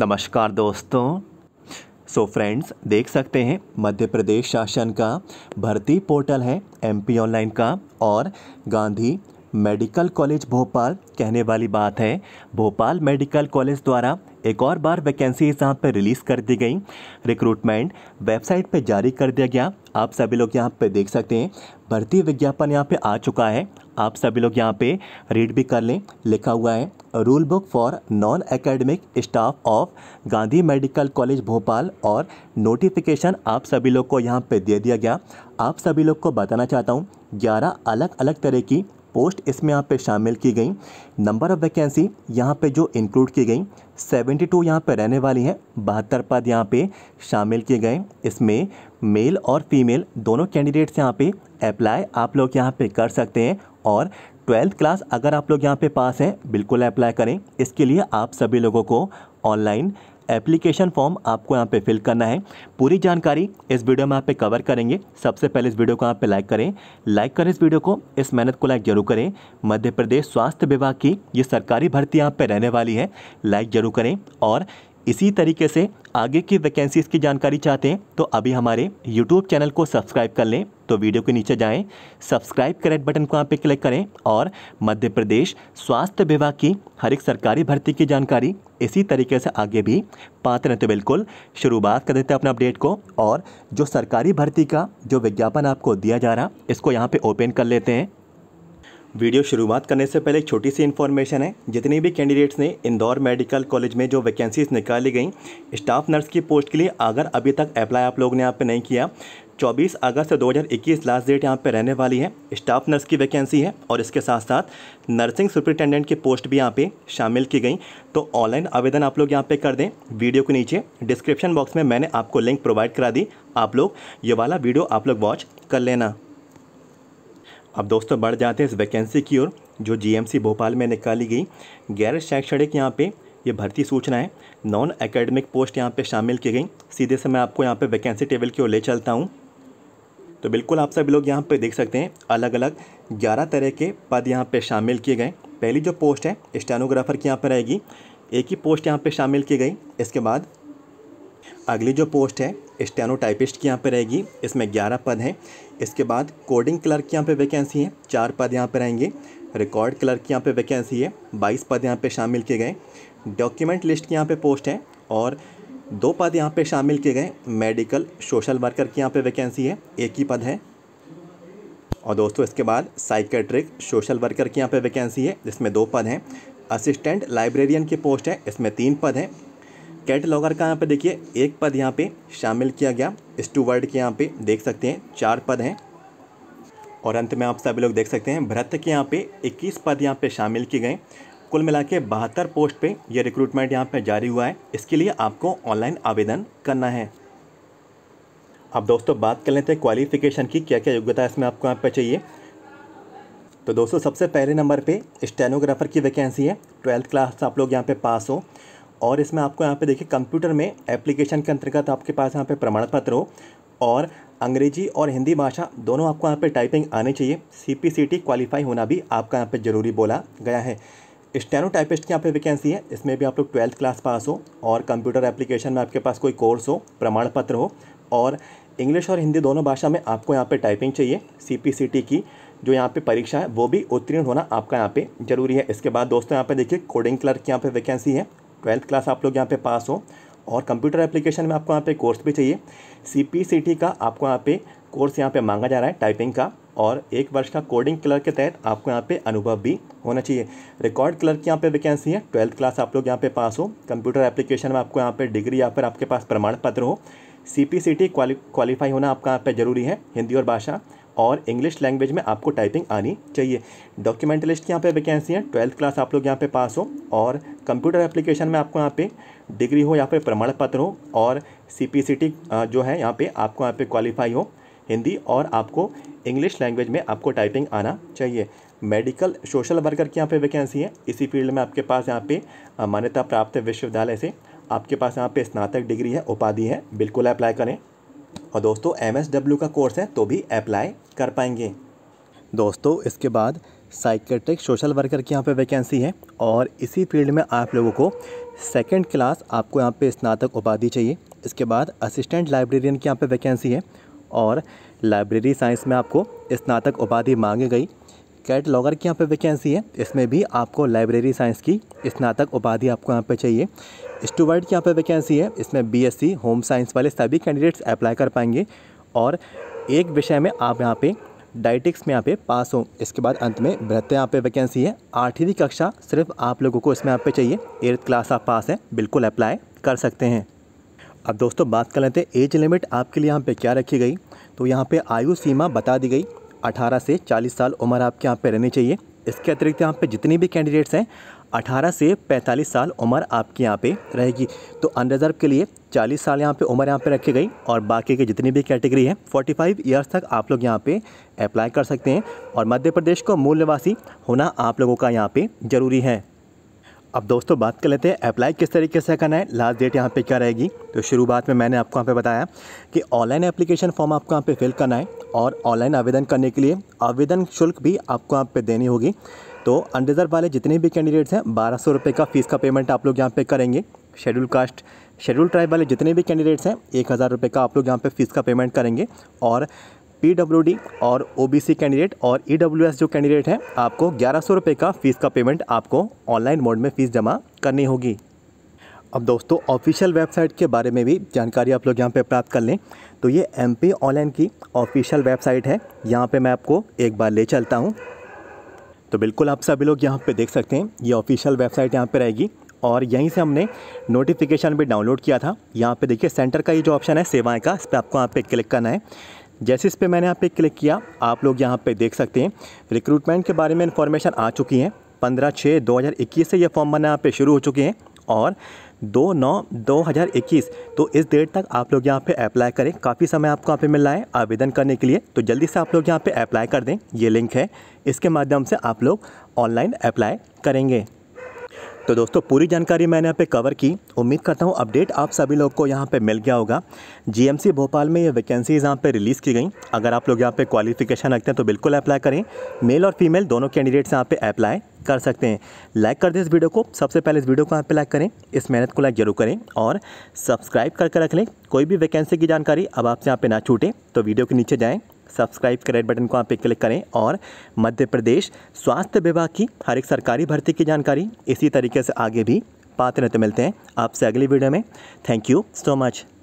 नमस्कार दोस्तों सो so friends देख सकते हैं मध्य प्रदेश शासन का भर्ती पोर्टल है एमपी ऑनलाइन का और गांधी मेडिकल कॉलेज भोपाल कहने वाली बात है भोपाल मेडिकल कॉलेज द्वारा एक और बार वैकेंसी यहाँ पर रिलीज़ कर दी गई रिक्रूटमेंट वेबसाइट पर जारी कर दिया गया आप सभी लोग यहाँ पर देख सकते हैं भर्ती विज्ञापन यहाँ पे आ चुका है आप सभी लोग यहाँ पे रीड भी कर लें लिखा हुआ है rule book for non academic staff of Gandhi medical college Bhopal और नोटिफिकेशन आप सभी लोग को यहाँ पे दे दिया गया आप सभी लोग को बताना चाहता हूँ ग्यारह अलग अलग तरह की पोस्ट इसमें यहाँ पे शामिल की गई नंबर ऑफ़ वैकेंसी यहाँ पे जो इंक्लूड की गई 72 टू यहाँ पर रहने वाली हैं बहत्तर पद यहाँ पे शामिल किए गए इसमें मेल और फीमेल दोनों कैंडिडेट्स यहाँ पे अप्लाई आप लोग यहाँ पे कर सकते हैं और ट्वेल्थ क्लास अगर आप लोग यहाँ पे पास हैं बिल्कुल अप्लाई करें इसके लिए आप सभी लोगों को ऑनलाइन एप्लीकेशन फॉर्म आपको यहाँ पे फिल करना है पूरी जानकारी इस वीडियो में आप पे कवर करेंगे सबसे पहले इस वीडियो को आप पे लाइक करें लाइक करें इस वीडियो को इस मेहनत को लाइक जरूर करें मध्य प्रदेश स्वास्थ्य विभाग की ये सरकारी भर्ती यहाँ पर रहने वाली है लाइक जरूर करें और इसी तरीके से आगे की वैकेंसीज़ की जानकारी चाहते हैं तो अभी हमारे यूट्यूब चैनल को सब्सक्राइब कर लें तो वीडियो के नीचे जाएं सब्सक्राइब करें बटन को यहाँ पे क्लिक करें और मध्य प्रदेश स्वास्थ्य विभाग की हर एक सरकारी भर्ती की जानकारी इसी तरीके से आगे भी पाते रहते तो बिल्कुल शुरुआत कर देते हैं अपने अपडेट को और जो सरकारी भर्ती का जो विज्ञापन आपको दिया जा रहा इसको यहाँ पर ओपन कर लेते हैं वीडियो शुरुआत करने से पहले एक छोटी सी इन्फॉर्मेशन है जितनी भी कैंडिडेट्स ने इंदौर मेडिकल कॉलेज में जो वैकेंसीज निकाली गई स्टाफ नर्स की पोस्ट के लिए अगर अभी तक अप्लाई आप लोग ने यहाँ पे नहीं किया 24 अगस्त 2021 लास्ट डेट यहाँ पे रहने वाली है स्टाफ नर्स की वैकेंसी है और इसके साथ साथ नर्सिंग सुपरिटेंडेंट की पोस्ट भी यहाँ पे शामिल की गई तो ऑनलाइन आवेदन आप लोग यहाँ पे कर दें वीडियो के नीचे डिस्क्रिप्शन बॉक्स में मैंने आपको लिंक प्रोवाइड करा दी आप लोग ये वाला वीडियो आप लोग वॉच कर लेना अब दोस्तों बढ़ जाते हैं इस वैकेंसी की ओर जो जीएमसी भोपाल में निकाली गई गैर शैक्षणिक यहाँ पे ये भर्ती सूचना है नॉन एकेडमिक पोस्ट यहाँ पे शामिल की गई सीधे से मैं आपको यहाँ पे वैकेंसी टेबल की ओर ले चलता हूँ तो बिल्कुल आप सभी लोग यहाँ पे देख सकते हैं अलग अलग ग्यारह तरह के पद यहाँ पे शामिल किए गए पहली जो पोस्ट है स्टेनोग्राफर की यहाँ पर रहेगी एक ही पोस्ट यहाँ पे शामिल की गई इसके बाद अगली जो पोस्ट है स्टेनो टाइपिस्ट की यहाँ पे रहेगी इसमें ग्यारह पद हैं इसके बाद कोडिंग क्लर्क की यहाँ पे वैकेंसी है चार पद यहाँ पे रहेंगे रिकॉर्ड क्लर्क की यहाँ पे वैकेंसी है बाईस पद यहाँ पे शामिल किए गए डॉक्यूमेंट लिस्ट की यहाँ पे पोस्ट है और दो पद यहाँ पे शामिल किए गए मेडिकल सोशल वर्कर की यहाँ पर वैकेंसी है एक ही पद है और दोस्तों इसके बाद साइकेट्रिक सोशल वर्कर की यहाँ पर वैकेंसी है जिसमें दो पद हैं असिस्टेंट लाइब्रेरियन की पोस्ट है इसमें तीन पद हैं कैटलॉगर का यहाँ पे देखिए एक पद यहाँ पे शामिल किया गया स्टूवर्ड के यहाँ पे देख सकते हैं चार पद हैं और अंत में आप सभी लोग देख सकते हैं भरत के यहाँ पे 21 पद यहाँ पे शामिल किए गए कुल मिला के बहत्तर पोस्ट पे ये रिक्रूटमेंट यहाँ पे जारी हुआ है इसके लिए आपको ऑनलाइन आवेदन करना है अब दोस्तों बात कर लेते हैं क्वालिफिकेशन की क्या क्या योग्यता इसमें आपको यहाँ पर चाहिए तो दोस्तों सबसे पहले नंबर पर स्टेनोग्राफर की वैकेंसी है ट्वेल्थ क्लास आप लोग यहाँ पे पास हो और इसमें आपको यहाँ पे देखिए कंप्यूटर में एप्लीकेशन के अंतर्गत आपके पास यहाँ पे प्रमाण पत्र हो और अंग्रेजी और हिंदी भाषा दोनों आपको यहाँ पे टाइपिंग आनी चाहिए C P C T qualify होना भी आपका यहाँ पे ज़रूरी बोला गया है स्टेनो टाइपिस्ट की यहाँ पे वैकेंसी है इसमें भी आप लोग ट्वेल्थ क्लास पास हो और कंप्यूटर एप्लीकेशन में आपके पास कोई कोर्स हो प्रमाण पत्र हो और इंग्लिश और हिंदी दोनों भाषा में आपको यहाँ पर टाइपिंग चाहिए सी पी सी टी की जो यहाँ पे परीक्षा है वो भी उत्तीर्ण होना आपका यहाँ पे जरूरी है इसके बाद दोस्तों यहाँ पे देखिए कोडिंग क्लर्क की यहाँ पे वैकेंसी है ट्वेल्थ क्लास आप लोग यहाँ पे पास हो और कंप्यूटर एप्लीकेशन में आपको यहाँ पे कोर्स भी चाहिए सी का आपको यहाँ पे कोर्स यहाँ पे मांगा जा रहा है टाइपिंग का और एक वर्ष का कोडिंग क्लर्क के तहत आपको यहाँ पे अनुभव भी होना चाहिए रिकॉर्ड क्लर्क की यहाँ पे वैकेंसी है ट्वेल्थ क्लास आप लोग यहाँ पे पास हो कंप्यूटर एप्लीकेशन में आपको यहाँ पे डिग्री या फिर आपके पास प्रमाण पत्र हो C P C T qualify होना आपका यहाँ पर ज़रूरी है हिंदी और भाषा और इंग्लिश लैंग्वेज में आपको टाइपिंग आनी चाहिए डॉक्यूमेंट लिस्ट यहाँ पे वैकेंसी है ट्वेल्थ क्लास आप लोग यहाँ पे पास हो और कंप्यूटर एप्लीकेशन में आपको यहाँ पे डिग्री हो या फिर प्रमाण पत्र हो और सी जो है यहाँ पर आपको यहाँ पर क्वालिफाई हो हिंदी और आपको इंग्लिश लैंग्वेज में आपको टाइपिंग आना चाहिए मेडिकल सोशल वर्कर की यहाँ पे वैकेंसी है इसी फील्ड में आपके पास यहाँ पे मान्यता प्राप्त विश्वविद्यालय से आपके पास यहाँ पे स्नातक डिग्री है उपाधि है बिल्कुल अप्लाई करें और दोस्तों एम का कोर्स है तो भी अप्लाई कर पाएंगे दोस्तों इसके बाद साइकेट्रिक सोशल वर्कर की यहाँ पे वैकेंसी है और इसी फील्ड में आप लोगों को सेकंड क्लास आपको यहाँ पे स्नातक उपाधि चाहिए इसके बाद असिस्टेंट लाइब्रेरियन की यहाँ पे वैकेंसी है और लाइब्रेरी साइंस में आपको स्नातक उपाधि मांगी गई कैट लॉगर की यहाँ पे वैकेंसी है इसमें भी आपको लाइब्रेरी साइंस की स्नातक उपाधि आपको यहाँ पे चाहिए स्टूवर्ड की यहाँ पे वैकेंसी है इसमें बीएससी होम साइंस वाले सभी कैंडिडेट्स अप्लाई कर पाएंगे और एक विषय में आप यहाँ पे डाइटिक्स में यहाँ पे पास हो इसके बाद अंत में बृहत्तर यहाँ पे वैकेंसी है आठवीं कक्षा सिर्फ आप लोगों को इसमें यहाँ पे चाहिए एट्थ क्लास आप पास हैं बिल्कुल अप्लाई कर सकते हैं अब दोस्तों बात कर लेते हैं एज लिमिट आपके लिए यहाँ पे क्या रखी गई तो यहाँ पे आयु सीमा बता दी गई 18 से 40 साल उम्र आपके यहाँ पे रहनी चाहिए इसके अतिरिक्त यहाँ पे जितनी भी कैंडिडेट्स हैं 18 से 45 साल उम्र आपके यहाँ पे रहेगी तो अनरिजर्व के लिए 40 साल यहाँ पे उम्र यहाँ पे रखी गई और बाकी के जितनी भी कैटेगरी है 45 ईयर्स तक आप लोग यहाँ पे अप्लाई कर सकते हैं और मध्य प्रदेश को मूल निवासी होना आप लोगों का यहाँ पे ज़रूरी है अब दोस्तों बात कर लेते हैं अप्लाई किस तरीके से करना है लास्ट डेट यहाँ पे क्या रहेगी तो शुरुआत में मैंने आपको यहाँ पे बताया कि ऑनलाइन एप्लीकेशन फॉर्म आपको यहाँ पे फिल करना है और ऑनलाइन आवेदन करने के लिए आवेदन शुल्क भी आपको यहाँ पे देनी होगी तो अनरिजर्व वाले जितने भी कैंडिडेट्स हैं बारह सौ रुपये का फीस का पेमेंट आप लोग यहाँ पे करेंगे शेड्यूल कास्ट शेड्यूल ट्राइब वाले जितने भी कैंडिडेट्स हैं एक हज़ार रुपये का आप लोग यहाँ पे फ़ीस का पेमेंट करेंगे और डी और सी कैंडिडेट और एस जो कैंडिडेट हैं आपको ग्यारह सौ रुपये का फ़ीस का पेमेंट आपको ऑनलाइन मोड में फ़ीस जमा करनी होगी अब दोस्तों ऑफिशियल वेबसाइट के बारे में भी जानकारी आप लोग यहाँ पे प्राप्त कर लें तो ये एम पी ऑनलाइन की ऑफिशियल वेबसाइट है यहाँ पे मैं आपको एक बार ले चलता हूँ तो बिल्कुल आप सभी लोग यहाँ पे देख सकते हैं ये ऑफिशियल वेबसाइट यहाँ पे रहेगी और यहीं से हमने नोटिफिकेशन भी डाउनलोड किया था यहाँ पर देखिए सेंटर का ये जो ऑप्शन है सेवाएँ का इस पर आपको यहाँ पर क्लिक करना है जैसे इस पर मैंने यहाँ पे क्लिक किया आप लोग यहाँ पे देख सकते हैं रिक्रूटमेंट के बारे में इन्फॉर्मेशन आ चुकी है पंद्रह छः दो हज़ार इक्कीस से ये फॉर्म भरना यहाँ पे शुरू हो चुके हैं और दो नौ दो हज़ार इक्कीस तो इस डेट तक आप लोग यहाँ पे अप्लाई करें काफ़ी समय आपको यहाँ पे मिल रहा है आवेदन करने के लिए तो जल्दी से आप लोग यहाँ पे अप्लाई कर दें ये लिंक है इसके माध्यम से आप लोग ऑनलाइन अप्लाई करेंगे तो दोस्तों पूरी जानकारी मैंने यहाँ पे कवर की उम्मीद करता हूँ अपडेट आप सभी लोग को यहाँ पे मिल गया होगा जीएमसी भोपाल में ये वैकेंसीज़ यहाँ पे रिलीज़ की गई अगर आप लोग यहाँ पे क्वालिफिकेशन रखते हैं तो बिल्कुल अप्लाई करें मेल और फीमेल दोनों कैंडिडेट्स यहाँ पे अप्लाई कर सकते हैं लाइक कर दें इस वीडियो को सबसे पहले इस वीडियो को यहाँ पर लाइक करें इस मेहनत को लाइक जरूर करें और सब्सक्राइब करके रख लें कोई भी वैकेंसी की जानकारी अब आपसे यहाँ पर ना छूटें तो वीडियो के नीचे जाएँ सब्सक्राइब के रेड बटन को आप पे क्लिक करें और मध्य प्रदेश स्वास्थ्य विभाग की हर एक सरकारी भर्ती की जानकारी इसी तरीके से आगे भी पाते रहते मिलते हैं आपसे अगली वीडियो में थैंक यू सो मच